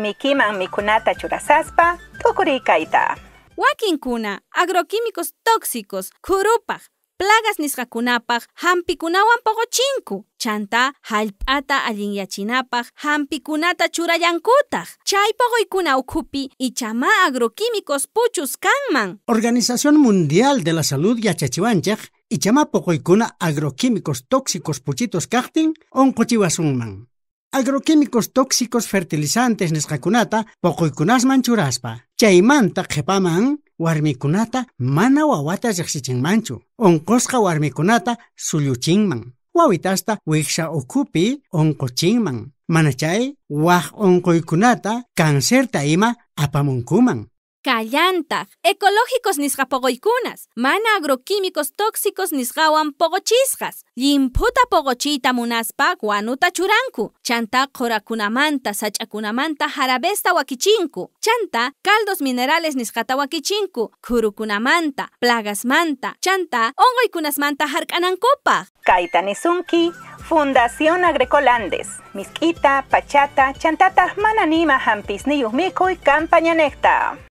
mikiman mikunata churasaspa tukurikayta. Wakinkuna, agroquímicos tóxicos, kurupaj, plagas nisqakunapaj hampikunawan pogochinku, chanta halpata allinyachinapaj hampikunata Chai chay ukupi, y chama agroquímicos puchus kanman Organización Mundial de la Salud y ichama pocoikuna agroquímicos tóxicos puchitos kajtin onkochiwasunman agroquímicos tóxicos fertilizantes po puqukunasman manchuraspa Chaymanta warmi warmikunata mana wawata manchu Unqusqa warmikunata man. Wawitasta wiksha ukupi onkochinman Mana chay waq cancer taima taima apamunkuman callantag, ecológicos Pogoikunas. mana agroquímicos tóxicos nisgawan y imputa pogochita munaspa guanuta churanku, chanta korakunamanta sachakunamanta jarabesta wakichinku, chanta caldos minerales nisgata wakichinku, plagas manta. chanta ongoikunasmanta manta Kaita Kaitanisunki, Fundación Agrecolandes, Misquita, Pachata, Chantata, Mananima, jampis, niyumiku y Campaña Necta.